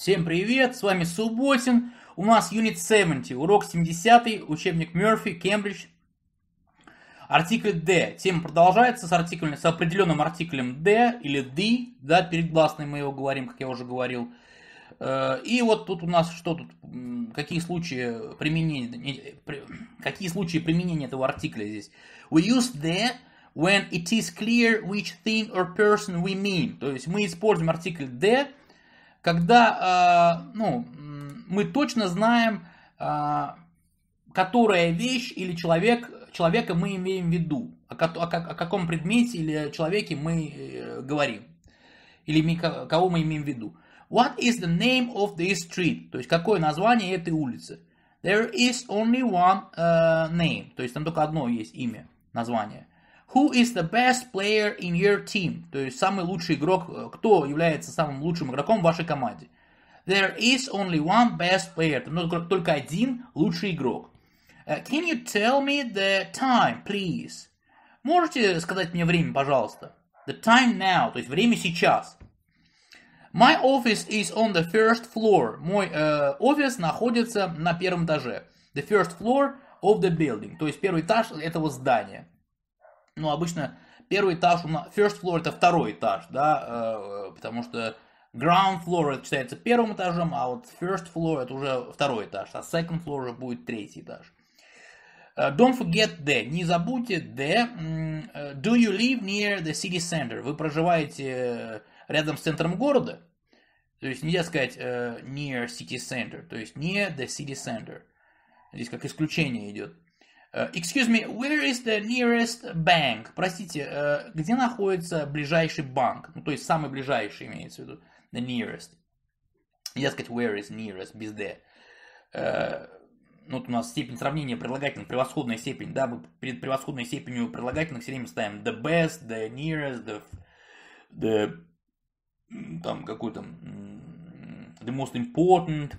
Всем привет, с вами Субботин. У нас Unit 70, урок 70, учебник Мерфи, Кембридж. Артикль D. Тема продолжается с, артиклем, с определенным артиклем D или D, да, перед гласной мы его говорим, как я уже говорил. Э, и вот тут у нас что тут, какие случаи применения, какие случаи применения этого артикля здесь. We use the when it is clear which thing or person we mean. То есть мы используем артикль the когда э, ну, мы точно знаем, э, которая вещь или человек, человека мы имеем в виду, о, о, о каком предмете или человеке мы э, говорим, или мы, кого мы имеем в виду. What is the name of this street? То есть какое название этой улицы? There is only one uh, name. То есть там только одно есть имя, название. Uh, Who is the best player in your team? То есть самый лучший игрок, э, кто является самым лучшим игроком в вашей команде. There is only one best player. Там только один лучший игрок. Э, can you tell me the time, please? Можете сказать мне время, пожалуйста? The time now, то есть время сейчас. My office is on the first floor. Мой э, офис находится на первом этаже. The first floor of the building. То есть первый этаж этого здания ну, обычно первый этаж, у нас, first floor это второй этаж, да, э, э, потому что ground floor это считается первым этажом, а вот first floor это уже второй этаж, а second floor уже будет третий этаж. Э, don't forget the. Не забудьте the. Do you live near the city center? Вы проживаете рядом с центром города? То есть нельзя сказать near city center, то есть near the city center. Здесь как исключение идет. Э, excuse me, where is the nearest bank? Простите, э, где находится ближайший банк? Ну, то есть самый ближайший имеется в виду. The nearest. Я сказать where is nearest без D. Э, ну, вот у нас степень сравнения прилагательных, превосходная степень, да, мы перед превосходной степенью прилагательных все время ставим the best, the nearest, the, the там какой то the most important,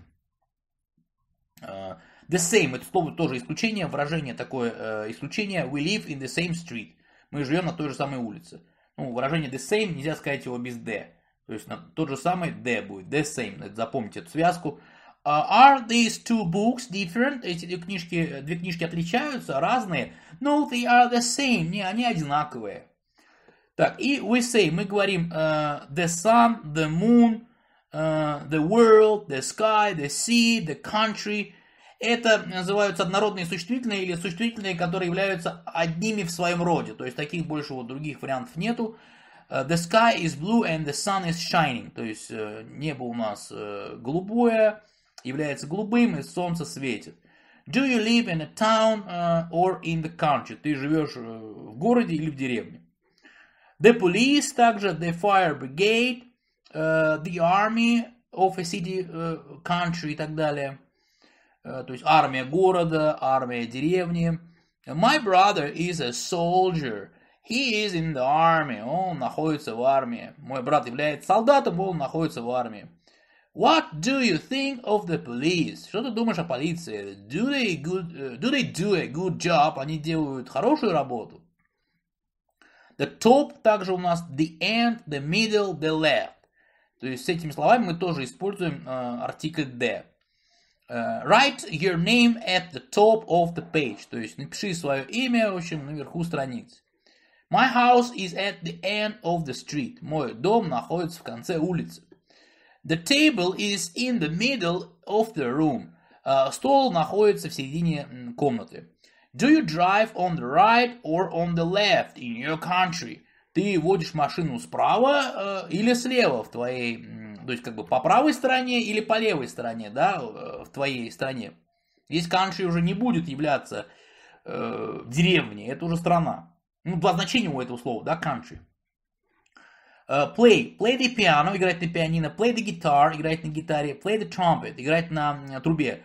The same, это слово тоже исключение, выражение такое э, исключение. We live in the same street. Мы живем на той же самой улице. Ну, выражение the same нельзя сказать его без the. То есть на тот же самый the будет. The same. Запомните эту связку. Uh, are these two books different? Эти две книжки, две книжки отличаются, разные. No, they are the same. Не, они одинаковые. Так, и we say, мы говорим uh, the sun, the moon, uh, the world, the sky, the sea, the country, это называются однородные существительные или существительные, которые являются одними в своем роде. То есть таких больше вот других вариантов нету. Э, the sky is blue and the sun is shining. То есть э, небо у нас э, голубое, является голубым и солнце светит. Do you live in a town or in the country? Ты живешь в городе или в деревне? The police, также the fire brigade, the army of a city, country и так далее – Э, то есть армия города, армия деревни. My brother is a soldier. He is in the army. Он находится в армии. Мой брат является солдатом, он находится в армии. What do you think of the police? Что ты думаешь о полиции? Do they, good, э, do they do a good job? Они делают хорошую работу? The top также у нас the end, the middle, the left. То есть с этими словами мы тоже используем э, артикль the. Э, write your name at the top of the page. То есть напиши свое имя, в общем, наверху страницы. My house is at the end of the street. Мой дом находится в конце улицы. The table is in the middle of the room. Uh, стол находится в середине комнаты. Do you drive on the right or on the left in your country? Ты водишь машину справа uh, или слева в твоей то есть как бы по правой стороне или по левой стороне, да, э, в твоей стране. Здесь country уже не будет являться э, деревней, это уже страна. Ну, два значения у этого слова, да, country. Э, play. Play the piano, играть на пианино. Play the guitar, играть на гитаре. Play the trumpet, играть на, э, трубе.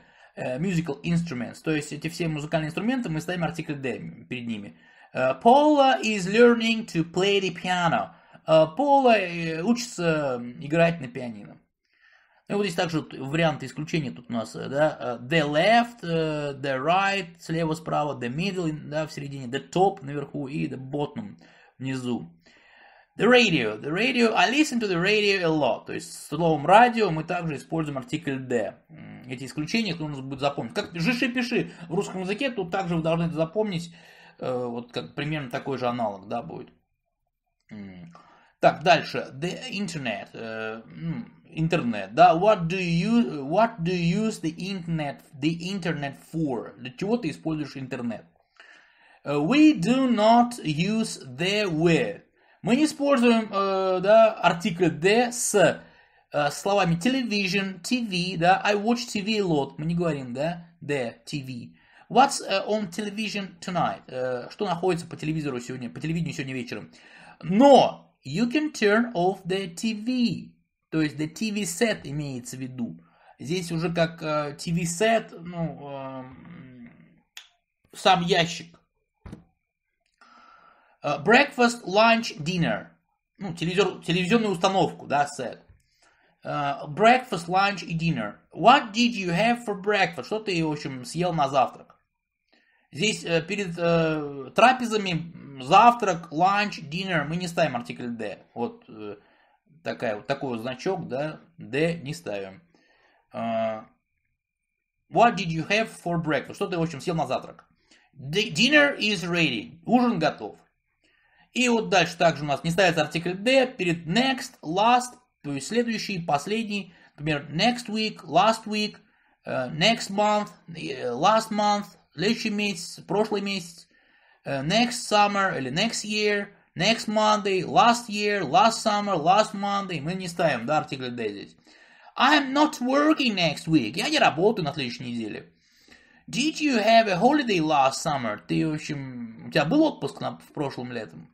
musical instruments, то есть эти все музыкальные инструменты, мы ставим артикль D перед ними. Paula is learning to play the piano. Э, пола учится играть на пианино. Ну, вот здесь также варианты исключения тут у нас, э, да, э, the left, the right, слева, справа, the middle, да, в середине, the top наверху и the bottom внизу. The radio, the radio, I listen to the radio a lot. То есть, с словом радио мы также используем артикль the Эти исключения, кто нас будет запомнить. Как жиши пиши в русском языке, тут также вы должны это запомнить. Вот как примерно такой же аналог, да, будет. Так, дальше. The internet. Э, интернет, да. What do you what do you use the internet the internet for? Для чего ты используешь интернет? Э, we do not use the where. Мы не используем э, да, артикль the с э, словами television, TV, да, I watch TV a lot. Мы не говорим, да, the TV. What's э, on television tonight? Э, что находится по телевизору сегодня, по телевидению сегодня вечером? Но You can turn off the TV. То есть the TV set имеется в виду. Здесь уже как э, TV set, ну, э, сам ящик. Breakfast, lunch, dinner. Ну, телевизор, телевизионную установку, да, set. Uh, breakfast, lunch и dinner. What did you have for breakfast? Что ты, в общем, съел на завтрак? Здесь э, перед э, трапезами завтрак, ланч, dinner мы не ставим артикль D. Вот э, такая, вот такой вот значок, да, D не ставим. Uh, what did you have for breakfast? Что ты, в общем, съел на завтрак? dinner is ready. Ужин готов. И вот дальше также у нас не ставится артикль D перед next, last, то есть следующий, последний. Например, next week, last week, uh, next month, э, last month, следующий месяц, прошлый месяц, э, next summer или next year, next Monday, last year, last summer, last Monday. Мы не ставим, да, артикль D здесь. I'm not working next week. Я не работаю на следующей неделе. Did you have a holiday last summer? Ты, в общем, у тебя был отпуск на, в прошлом летом?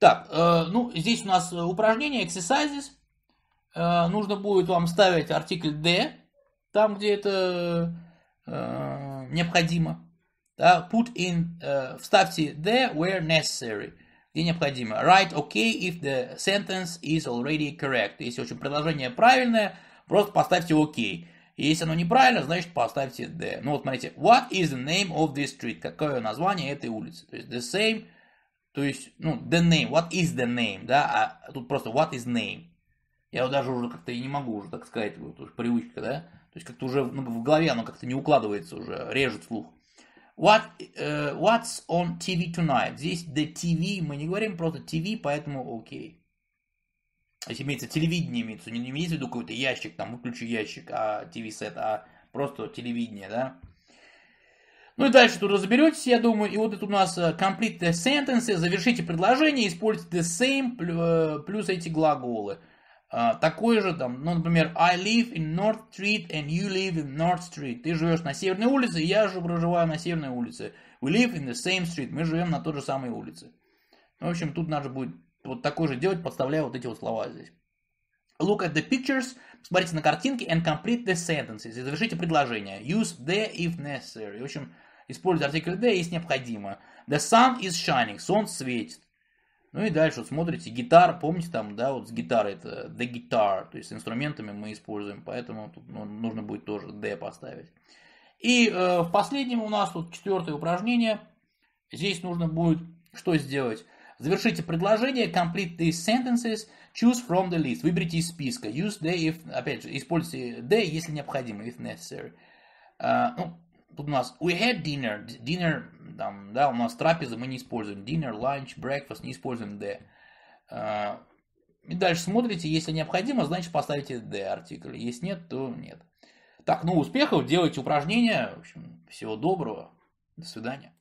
Так, э, ну, здесь у нас упражнение exercises. Э, нужно будет вам ставить артикль D, там, где это э, необходимо. Да? Put in, э, вставьте there where necessary, где необходимо. Write OK if the sentence is already correct. Если очень предложение правильное, просто поставьте OK. Если оно неправильно, значит поставьте the. Ну вот смотрите, what is the name of this street? Какое название этой улицы? То есть the same, то есть, ну, the name, what is the name, да, а тут просто what is name. Я вот даже уже как-то и не могу уже так сказать, вот уж привычка, да. То есть как-то уже ну, в голове оно как-то не укладывается уже, режет слух. What, uh, what's on TV tonight? Здесь the TV, мы не говорим просто TV, поэтому окей. Okay. Если имеется телевидение, имеется, не имеется в виду какой-то ящик, там, выключи ящик, а TV-сет, а просто телевидение, да? Ну и дальше тут разберетесь, я думаю. И вот это у нас э, complete the sentences, завершите предложение, используйте the same э, плюс эти глаголы. А, такой же там, ну, например, I live in North Street and you live in North Street. Ты живешь на северной улице, я же проживаю на северной улице. We live in the same street. Мы живем на той же самой улице. Ну, в общем, тут надо будет вот такой же делать, подставляя вот эти вот слова здесь. Look at the pictures, посмотрите на картинки and complete the sentences. И завершите предложение. Use the if necessary. В общем, используйте артикль the, если необходимо. The sun is shining. Солнце светит. Ну и дальше вот смотрите, гитар, помните там, да, вот с гитарой это the guitar, то есть с инструментами мы используем, поэтому тут ну, нужно будет тоже D поставить. И э, в последнем у нас тут четвертое упражнение. Здесь нужно будет что сделать? Завершите предложение, complete these sentences, choose from the list. Выберите из списка. Use D if, опять же, используйте D, если необходимо, if necessary. Uh, ну, тут у нас we had dinner. Dinner там, да, у нас трапеза мы не используем, dinner, lunch, breakfast, не используем the. А, и дальше смотрите, если необходимо, значит поставите the артикль, если нет, то нет. Так, ну успехов, делайте упражнения, в общем, всего доброго, до свидания.